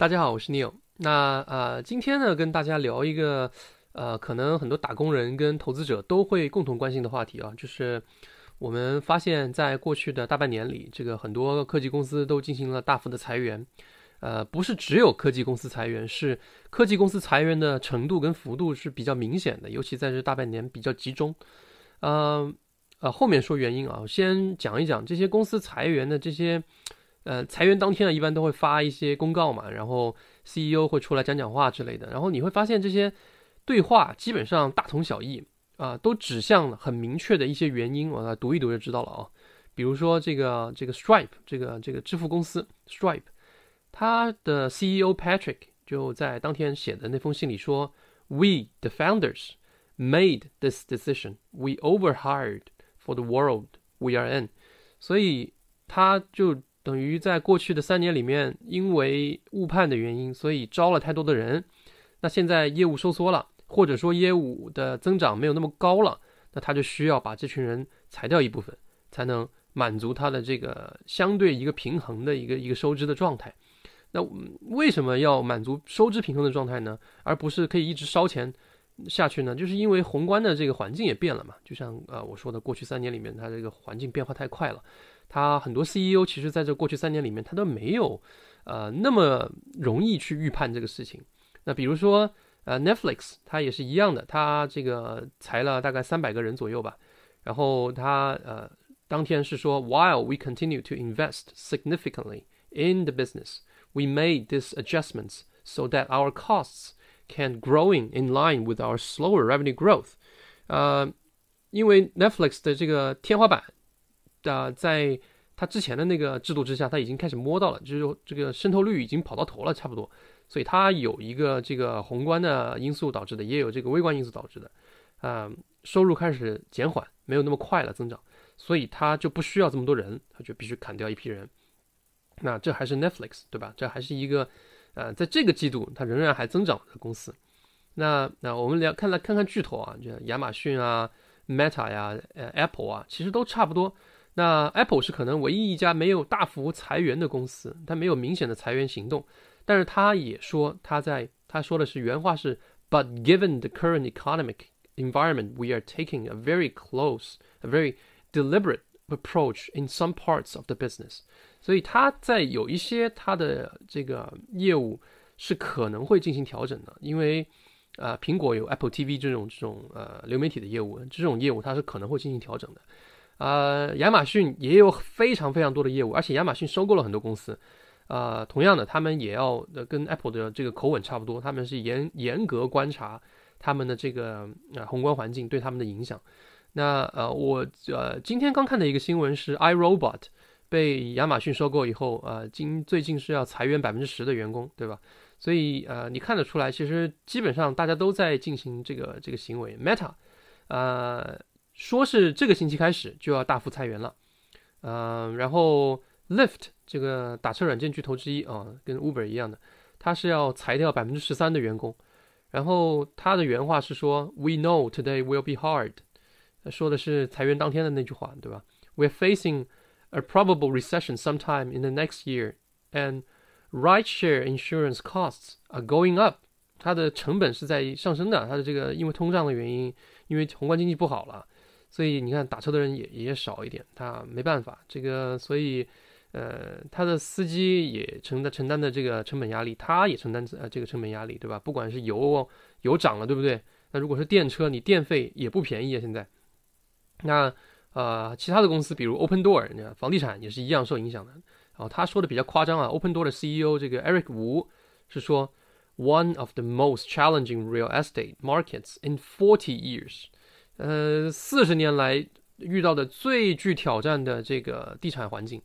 大家好，我是 Neil。那呃，今天呢，跟大家聊一个，呃，可能很多打工人跟投资者都会共同关心的话题啊，就是我们发现，在过去的大半年里，这个很多科技公司都进行了大幅的裁员。呃，不是只有科技公司裁员，是科技公司裁员的程度跟幅度是比较明显的，尤其在这大半年比较集中。嗯，呃，后面说原因啊，先讲一讲这些公司裁员的这些。呃，裁员当天呢，一般都会发一些公告嘛，然后 CEO 会出来讲讲话之类的。然后你会发现这些对话基本上大同小异啊，都指向了很明确的一些原因。我来读一读就知道了啊。比如说这个这个 Stripe 这个这个支付公司 Stripe，它的 CEO Patrick 就在当天写的那封信里说：“We the founders made this decision. We overhired for the world we are in。”所以他就。等于在过去的三年里面，因为误判的原因，所以招了太多的人。那现在业务收缩了，或者说业务的增长没有那么高了，那他就需要把这群人裁掉一部分，才能满足他的这个相对一个平衡的一个一个收支的状态。那为什么要满足收支平衡的状态呢？而不是可以一直烧钱下去呢？就是因为宏观的这个环境也变了嘛。就像呃我说的，过去三年里面，它这个环境变化太快了。他很多 CEO 其实在这过去三年里面，他都没有呃那么容易去预判这个事情。那比如说呃 Netflix，它也是一样的，它这个裁了大概三百个人左右吧，然后它呃当天是说，While we continue to invest significantly in the business, we made these adjustments so that our costs can growing in line with our slower revenue growth。呃，因为 Netflix 的这个天花板啊，在它之前的那个制度之下，它已经开始摸到了，就是这个渗透率已经跑到头了，差不多。所以它有一个这个宏观的因素导致的，也有这个微观因素导致的。啊，收入开始减缓，没有那么快了增长，所以它就不需要这么多人，它就必须砍掉一批人。那这还是 Netflix 对吧？这还是一个呃，在这个季度它仍然还增长的公司。那那我们聊看来看看巨头啊，就亚马逊啊、Meta 呀、呃 Apple 啊，其实都差不多。那 Apple 是可能唯一一家没有大幅裁员的公司，它没有明显的裁员行动，但是它也说，他在他说的是原话是，But given the current economic environment, we are taking a very close, a very deliberate approach in some parts of the business。所以他在有一些他的这个业务是可能会进行调整的，因为啊，苹果有 Apple TV 这种这种呃流媒体的业务，这种业务它是可能会进行调整的。呃，亚马逊也有非常非常多的业务，而且亚马逊收购了很多公司。啊，同样的，他们也要跟 Apple 的这个口吻差不多，他们是严严格观察他们的这个呃宏观环境对他们的影响。那呃，我呃今天刚看的一个新闻是 iRobot 被亚马逊收购以后，呃，今最近是要裁员百分之十的员工，对吧？所以呃，你看得出来，其实基本上大家都在进行这个这个行为。Meta，呃。说是这个星期开始就要大幅裁员了，嗯，然后 l i f t 这个打车软件巨头之一啊，跟 Uber 一样的，它是要裁掉百分之十三的员工。然后他的原话是说：“We know today will be hard。”说的是裁员当天的那句话，对吧？“We're facing a probable recession sometime in the next year, and right share insurance costs are going up。”它的成本是在上升的，它的这个因为通胀的原因，因为宏观经济不好了。所以你看，打车的人也也少一点，他没办法，这个所以，呃，他的司机也承担承担的这个成本压力，他也承担这这个成本压力，对吧？不管是油油涨了，对不对？那如果是电车，你电费也不便宜啊，现在。那啊，其他的公司，比如 Open Door，你房地产也是一样受影响的。然后他说的比较夸张啊，Open Door 的 CEO 这个 Eric Wu 是说，One of the most challenging real estate markets in forty years。呃，四十年来遇到的最具挑战的这个地产环境，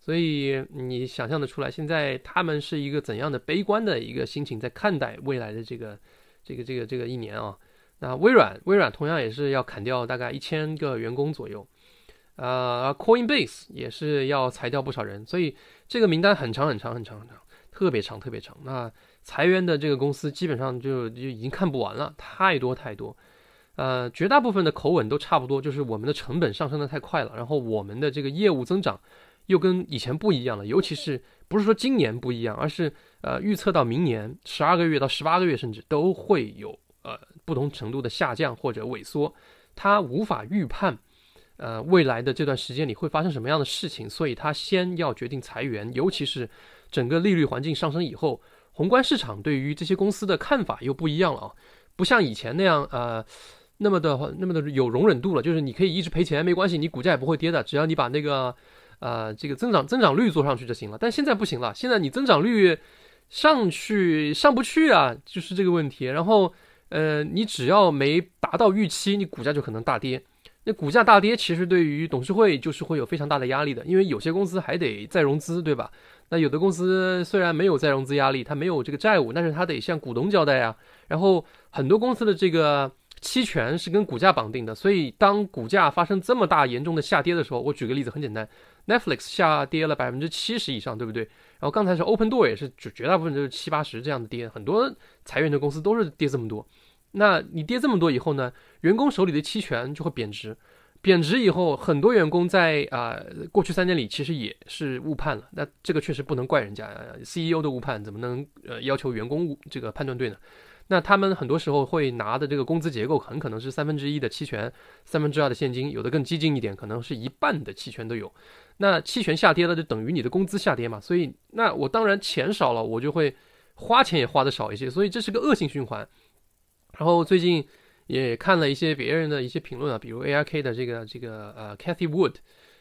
所以你想象的出来，现在他们是一个怎样的悲观的一个心情在看待未来的这个这个这个这个一年啊？那微软，微软同样也是要砍掉大概一千个员工左右，啊，Coinbase 也是要裁掉不少人，所以这个名单很长很长很长很长，特别长特别长。那裁员的这个公司基本上就就已经看不完了，太多太多。呃，绝大部分的口吻都差不多，就是我们的成本上升的太快了，然后我们的这个业务增长又跟以前不一样了，尤其是不是说今年不一样，而是呃预测到明年十二个月到十八个月甚至都会有呃不同程度的下降或者萎缩，他无法预判呃未来的这段时间里会发生什么样的事情，所以他先要决定裁员，尤其是整个利率环境上升以后，宏观市场对于这些公司的看法又不一样了啊，不像以前那样呃。那么的话，那么的有容忍度了，就是你可以一直赔钱没关系，你股价也不会跌的，只要你把那个，呃，这个增长增长率做上去就行了。但现在不行了，现在你增长率上去上不去啊，就是这个问题。然后，呃，你只要没达到预期，你股价就可能大跌。那股价大跌，其实对于董事会就是会有非常大的压力的，因为有些公司还得再融资，对吧？那有的公司虽然没有再融资压力，它没有这个债务，但是它得向股东交代啊。然后很多公司的这个。期权是跟股价绑定的，所以当股价发生这么大严重的下跌的时候，我举个例子，很简单，Netflix 下跌了百分之七十以上，对不对？然后刚才是 Open Door 也是绝绝大部分都是七八十这样的跌，很多裁员的公司都是跌这么多。那你跌这么多以后呢？员工手里的期权就会贬值，贬值以后，很多员工在啊过去三年里其实也是误判了。那这个确实不能怪人家 CEO 的误判，怎么能呃要求员工误这个判断对呢？那他们很多时候会拿的这个工资结构很可能是三分之一的期权，三分之二的现金，有的更激进一点，可能是一半的期权都有。那期权下跌了，就等于你的工资下跌嘛？所以，那我当然钱少了，我就会花钱也花的少一些。所以这是个恶性循环。然后最近也看了一些别人的一些评论啊，比如 ARK 的这个这个呃 Kathy Wood，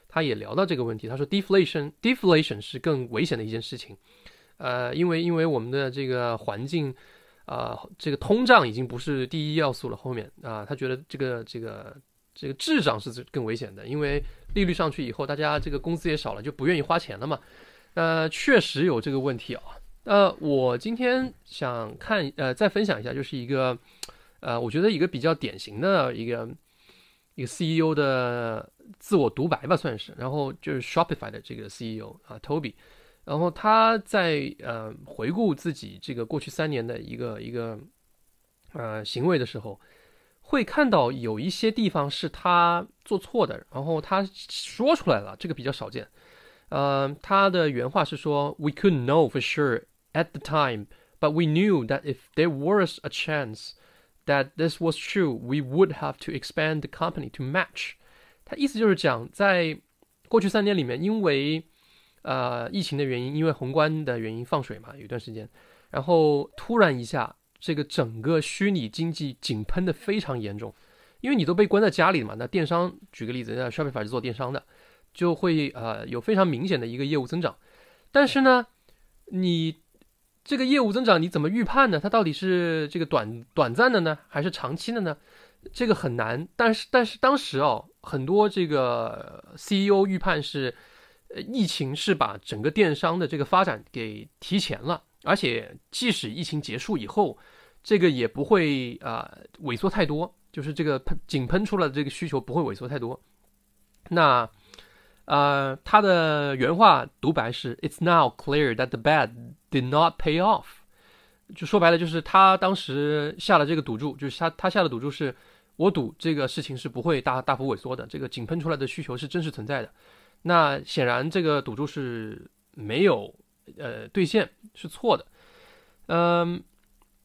他也聊到这个问题，他说 deflation deflation 是更危险的一件事情。呃，因为因为我们的这个环境。啊，这个通胀已经不是第一要素了，后面啊，他觉得这个这个这个滞涨是更危险的，因为利率上去以后，大家这个工资也少了，就不愿意花钱了嘛。呃，确实有这个问题啊。那我今天想看，呃，再分享一下，就是一个，呃，我觉得一个比较典型的一个一个 CEO 的自我独白吧，算是。然后就是 Shopify 的这个 CEO 啊，Toby。然后他在呃回顾自己这个过去三年的一个一个呃行为的时候，会看到有一些地方是他做错的，然后他说出来了，这个比较少见。呃，他的原话是说：“We couldn't know for sure at the time, but we knew that if there was a chance that this was true, we would have to expand the company to match。”他意思就是讲，在过去三年里面，因为呃，疫情的原因，因为宏观的原因放水嘛，有一段时间，然后突然一下，这个整个虚拟经济井喷的非常严重，因为你都被关在家里了嘛。那电商举个例子，那 Shopify 是做电商的，就会呃有非常明显的一个业务增长。但是呢，你这个业务增长你怎么预判呢？它到底是这个短短暂的呢，还是长期的呢？这个很难。但是但是当时哦，很多这个 CEO 预判是。呃，疫情是把整个电商的这个发展给提前了，而且即使疫情结束以后，这个也不会啊萎缩太多，就是这个喷井喷出来的这个需求不会萎缩太多。那，呃，他的原话独白是：“It's now clear that the bet did not pay off。”就说白了，就是他当时下了这个赌注，就是他他下的赌注是：我赌这个事情是不会大大幅萎缩的，这个井喷出来的需求是真实存在的。那显然这个赌注是没有呃兑现是错的，嗯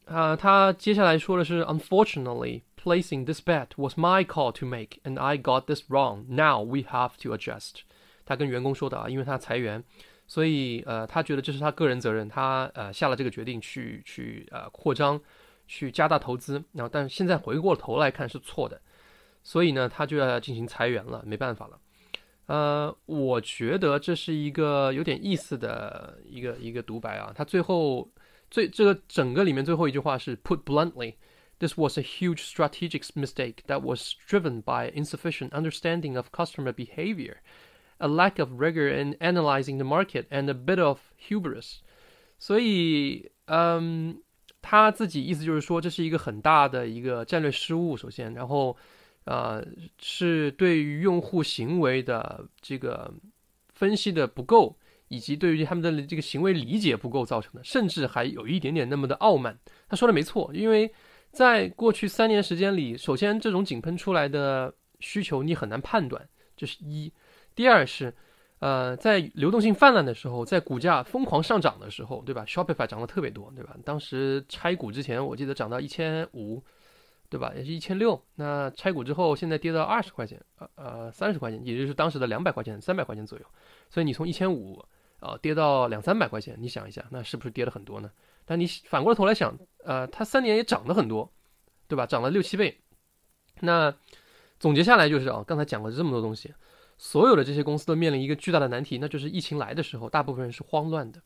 啊，他接下来说的是，Unfortunately, placing this bet was my call to make, and I got this wrong. Now we have to adjust. 他跟员工说的啊，因为他裁员，所以呃，他觉得这是他个人责任，他呃下了这个决定去去呃扩张，去加大投资，然后但是现在回过头来看是错的，所以呢，他就要进行裁员了，没办法了。呃，我觉得这是一个有点意思的一个一个独白啊。他最后最这个整个里面最后一句话是 “Put bluntly, this was a huge strategic mistake that was driven by insufficient understanding of customer behavior, a lack of rigor in analyzing the market, and a bit of hubris.” 所以，嗯，他自己意思就是说这是一个很大的一个战略失误，首先，然后。呃，是对于用户行为的这个分析的不够，以及对于他们的这个行为理解不够造成的，甚至还有一点点那么的傲慢。他说的没错，因为在过去三年时间里，首先这种井喷出来的需求你很难判断，这是一；第二是，呃，在流动性泛滥的时候，在股价疯狂上涨的时候，对吧？Shopify 涨得特别多，对吧？当时拆股之前，我记得涨到一千五。对吧？也是一千六，那拆股之后，现在跌到二十块钱，呃呃，三十块钱，也就是当时的两百块钱、三百块钱左右。所以你从一千五啊跌到两三百块钱，你想一下，那是不是跌了很多呢？但你反过来头来想，呃，它三年也涨了很多，对吧？涨了六七倍。那总结下来就是，哦，刚才讲了这么多东西，所有的这些公司都面临一个巨大的难题，那就是疫情来的时候，大部分人是慌乱的，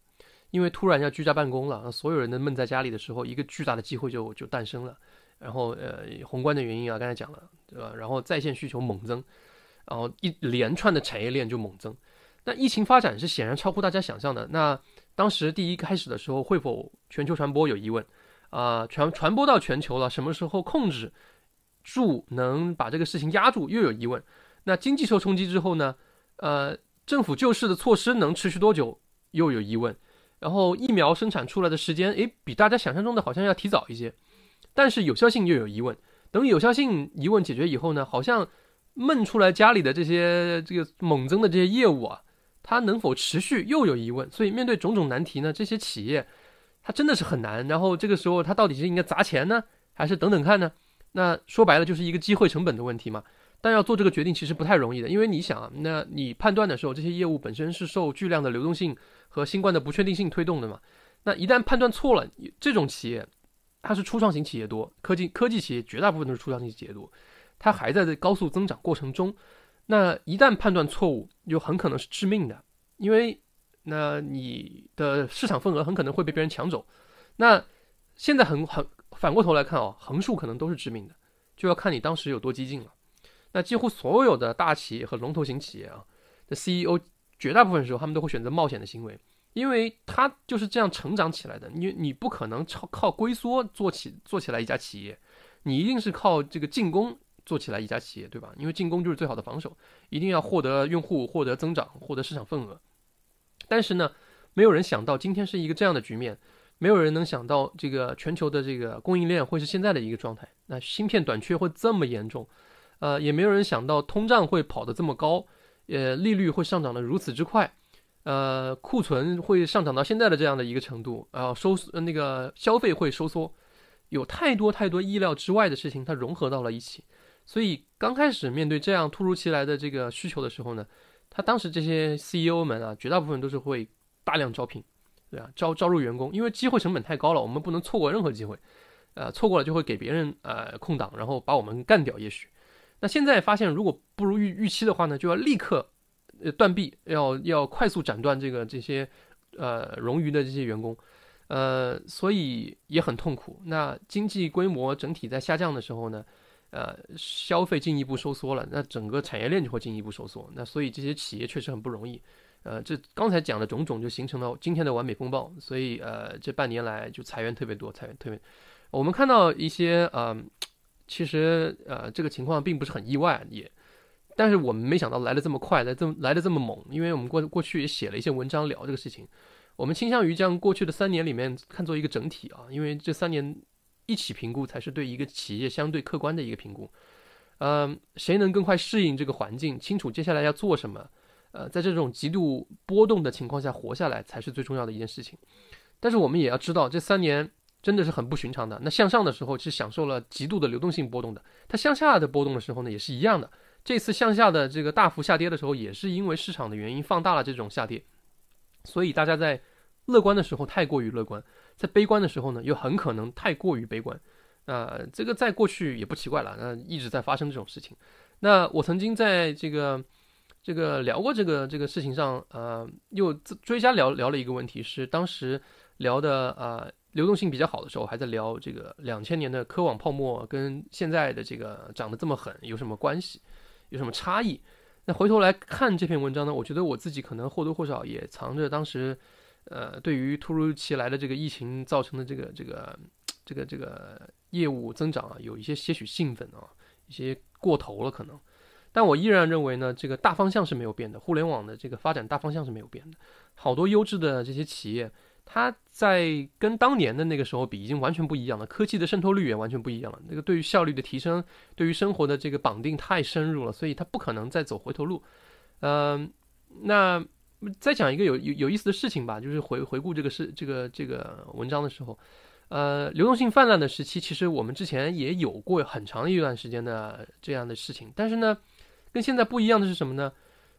因为突然要居家办公了，所有人都闷在家里的时候，一个巨大的机会就就诞生了。然后呃，宏观的原因啊，刚才讲了对吧？然后在线需求猛增，然后一连串的产业链就猛增。那疫情发展是显然超乎大家想象的。那当时第一开始的时候，会否全球传播有疑问啊？传传播到全球了，什么时候控制住能把这个事情压住又有疑问。那经济受冲击之后呢？呃，政府救市的措施能持续多久又有疑问。然后疫苗生产出来的时间，诶，比大家想象中的好像要提早一些。但是有效性又有疑问，等有效性疑问解决以后呢，好像闷出来家里的这些这个猛增的这些业务啊，它能否持续又有疑问。所以面对种种难题呢，这些企业它真的是很难。然后这个时候，它到底是应该砸钱呢，还是等等看呢？那说白了就是一个机会成本的问题嘛。但要做这个决定其实不太容易的，因为你想，啊，那你判断的时候，这些业务本身是受巨量的流动性和新冠的不确定性推动的嘛？那一旦判断错了，这种企业。它是初创型企业多，科技科技企业绝大部分都是初创型企业多，它还在在高速增长过程中，那一旦判断错误，就很可能是致命的，因为那你的市场份额很可能会被别人抢走。那现在很很反过头来看哦，横竖可能都是致命的，就要看你当时有多激进了。那几乎所有的大企业和龙头型企业啊，的 CEO 绝大部分时候他们都会选择冒险的行为。因为他就是这样成长起来的，你你不可能靠靠龟缩做起做起来一家企业，你一定是靠这个进攻做起来一家企业，对吧？因为进攻就是最好的防守，一定要获得用户，获得增长，获得市场份额。但是呢，没有人想到今天是一个这样的局面，没有人能想到这个全球的这个供应链会是现在的一个状态，那芯片短缺会这么严重，呃，也没有人想到通胀会跑得这么高，呃，利率会上涨得如此之快。呃，库存会上涨到现在的这样的一个程度，然后收缩那个消费会收缩，有太多太多意料之外的事情，它融合到了一起。所以刚开始面对这样突如其来的这个需求的时候呢，他当时这些 CEO 们啊，绝大部分都是会大量招聘，对啊，招招入员工，因为机会成本太高了，我们不能错过任何机会，呃，错过了就会给别人呃空档，然后把我们干掉也许。那现在发现如果不如预预期的话呢，就要立刻。断臂要要快速斩断这个这些，呃，冗余的这些员工，呃，所以也很痛苦。那经济规模整体在下降的时候呢，呃，消费进一步收缩了，那整个产业链就会进一步收缩。那所以这些企业确实很不容易。呃，这刚才讲的种种就形成了今天的完美风暴。所以呃，这半年来就裁员特别多，裁员特别。我们看到一些呃，其实呃，这个情况并不是很意外，也。但是我们没想到来的这么快，来这么来的这么猛，因为我们过过去也写了一些文章聊这个事情。我们倾向于将过去的三年里面看作一个整体啊，因为这三年一起评估才是对一个企业相对客观的一个评估。嗯，谁能更快适应这个环境，清楚接下来要做什么，呃，在这种极度波动的情况下活下来才是最重要的一件事情。但是我们也要知道，这三年真的是很不寻常的。那向上的时候是享受了极度的流动性波动的，它向下的波动的时候呢也是一样的。这次向下的这个大幅下跌的时候，也是因为市场的原因放大了这种下跌，所以大家在乐观的时候太过于乐观，在悲观的时候呢，又很可能太过于悲观。啊，这个在过去也不奇怪了，那一直在发生这种事情。那我曾经在这个这个聊过这个这个事情上，呃，又追加聊聊了一个问题，是当时聊的呃流动性比较好的时候，还在聊这个两千年的科网泡沫跟现在的这个涨得这么狠有什么关系？有什么差异？那回头来看这篇文章呢，我觉得我自己可能或多或少也藏着当时，呃，对于突如其来的这个疫情造成的这个这个这个这个业务增长啊，有一些些许兴奋啊，一些过头了可能。但我依然认为呢，这个大方向是没有变的，互联网的这个发展大方向是没有变的，好多优质的这些企业。它在跟当年的那个时候比，已经完全不一样了。科技的渗透率也完全不一样了。那个对于效率的提升，对于生活的这个绑定太深入了，所以它不可能再走回头路。嗯，那再讲一个有有有意思的事情吧，就是回回顾这个事这个这个文章的时候，呃，流动性泛滥的时期，其实我们之前也有过很长一段时间的这样的事情。但是呢，跟现在不一样的是什么呢？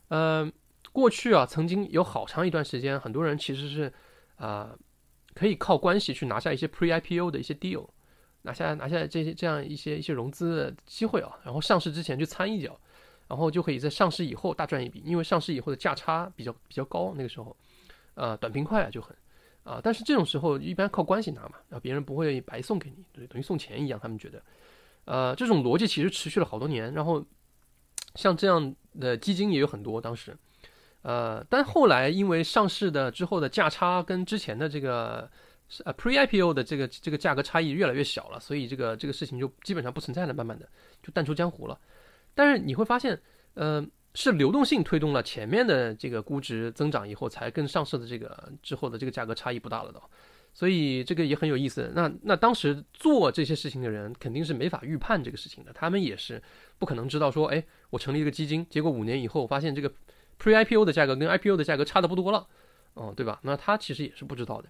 呃，过去啊，曾经有好长一段时间，很多人其实是。啊，可以靠关系去拿下一些 Pre-IPO 的一些 deal，拿下拿下这些这样一些一些融资机会啊，然后上市之前去参一脚，然后就可以在上市以后大赚一笔，因为上市以后的价差比较比较高，那个时候，啊，短平快啊就很，啊，但是这种时候一般靠关系拿嘛，然后别人不会白送给你，对，等于送钱一样，他们觉得，呃，这种逻辑其实持续了好多年，然后像这样的基金也有很多，当时。呃，但后来因为上市的之后的价差跟之前的这个是 pre I P O 的这个这个价格差异越来越小了，所以这个这个事情就基本上不存在了，慢慢的就淡出江湖了。但是你会发现，呃，是流动性推动了前面的这个估值增长，以后才跟上市的这个之后的这个价格差异不大了都。所以这个也很有意思。那那当时做这些事情的人肯定是没法预判这个事情的，他们也是不可能知道说，哎，我成立一个基金，结果五年以后发现这个。Pre-IPO 的价格跟 IPO 的价格差的不多了，哦，对吧？那他其实也是不知道的，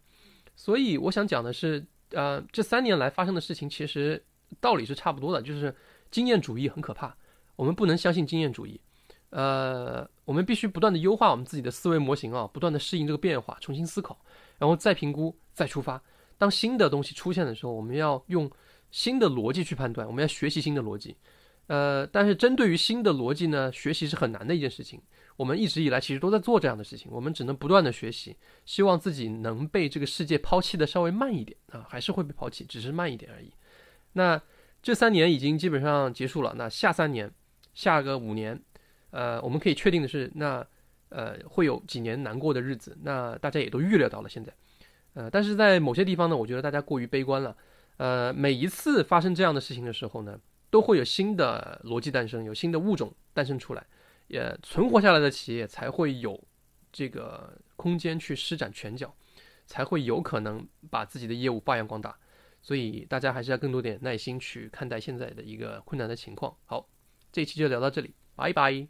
所以我想讲的是，呃，这三年来发生的事情其实道理是差不多的，就是经验主义很可怕，我们不能相信经验主义，呃，我们必须不断的优化我们自己的思维模型啊，不断的适应这个变化，重新思考，然后再评估，再出发。当新的东西出现的时候，我们要用新的逻辑去判断，我们要学习新的逻辑，呃，但是针对于新的逻辑呢，学习是很难的一件事情。我们一直以来其实都在做这样的事情，我们只能不断的学习，希望自己能被这个世界抛弃的稍微慢一点啊，还是会被抛弃，只是慢一点而已。那这三年已经基本上结束了，那下三年，下个五年，呃，我们可以确定的是，那呃会有几年难过的日子，那大家也都预料到了。现在，呃，但是在某些地方呢，我觉得大家过于悲观了。呃，每一次发生这样的事情的时候呢，都会有新的逻辑诞生，有新的物种诞生出来。也存活下来的企业才会有这个空间去施展拳脚，才会有可能把自己的业务发扬光大。所以大家还是要更多点耐心去看待现在的一个困难的情况。好，这一期就聊到这里，拜拜。